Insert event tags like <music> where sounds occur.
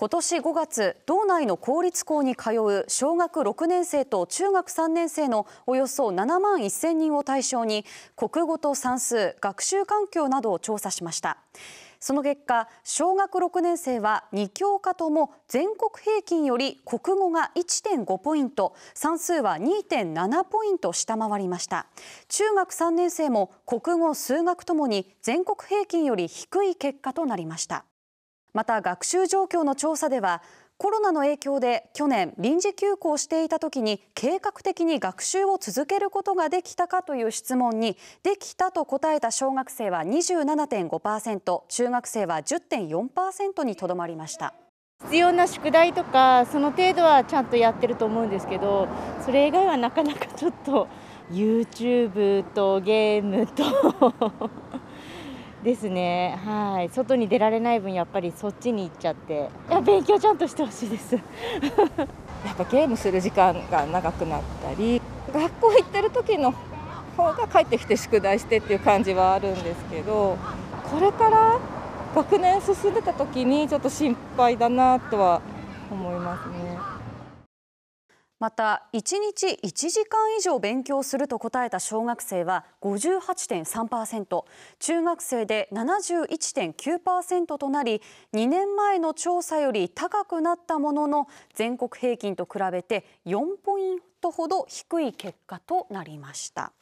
今年5月道内の公立校に通う小学6年生と中学3年生のおよそ7万1000人を対象に国語と算数学習環境などを調査しましたその結果小学6年生は2教科とも全国平均より国語が1.5ポイント算数は2.7ポイント下回りました中学3年生も国語数学ともに全国平均より低い結果となりましたまた学習状況の調査ではコロナの影響で去年臨時休校していた時に計画的に学習を続けることができたかという質問にできたと答えた小学生は27.5%中学生は10.4%にとどまりました必要な宿題とかその程度はちゃんとやってると思うんですけどそれ以外はなかなかちょっと YouTube とゲームとですね、はい、外に出られない分、やっぱりそっちに行っちゃって、いや勉強ちゃんとしてほしいです <laughs> やっぱゲームする時間が長くなったり、学校行ってる時の方が帰ってきて宿題してっていう感じはあるんですけど、これから学年進んでた時に、ちょっと心配だなとは思いますね。また1日1時間以上勉強すると答えた小学生は58.3%中学生で71.9%となり2年前の調査より高くなったものの全国平均と比べて4ポイントほど低い結果となりました。